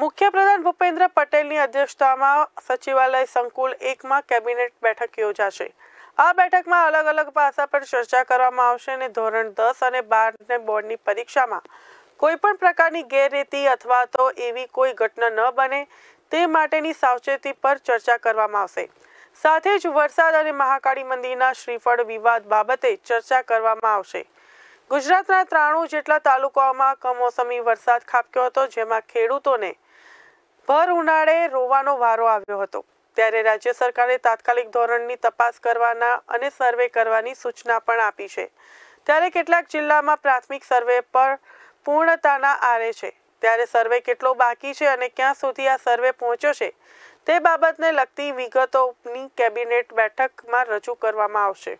મુખ્યપ્રધાન ભૂપેન્દ્ર પટેલની અધ્યક્ષતામાં સચિવાલય સંકુલ એકમાં કેબિનેટ બેઠક યોજાશે આ બેઠકમાં અલગ અલગ પાસા પર ચર્ચા કરવામાં આવશે અને ધોરણ દસ અને બારને બોર્ડની પરીક્ષામાં કોઈ પણ પ્રકારની ગેરરીતિ અથવા તો એવી કોઈ ઘટના ન બને તે માટેની સાવચેતી પર ચર્ચા કરવામાં આવશે સાથે જ વરસાદ અને મહાકાળી મંદિરના શ્રીફળ વિવાદ બાબતે ચર્ચા કરવામાં આવશે ગુજરાતના ત્રાણું જેટલા તાલુકાઓમાં કમોસમી વરસાદ ખાબક્યો હતો જેમાં ખેડૂતોને ભર ઉનાળે રોવાનો વારો આવ્યો હતો ત્યારે રાજ્ય સરકારે તાત્કાલિક ધોરણની તપાસ કરવાના અને સર્વે કરવાની સૂચના પણ આપી છે ત્યારે કેટલાક જિલ્લામાં પ્રાથમિક સર્વે પર પૂર્ણતાના આરે છે ત્યારે સર્વે કેટલો બાકી છે અને ક્યાં સુધી આ સર્વે પહોંચ્યો છે તે બાબતને લગતી વિગતોની કેબિનેટ બેઠકમાં રજૂ કરવામાં આવશે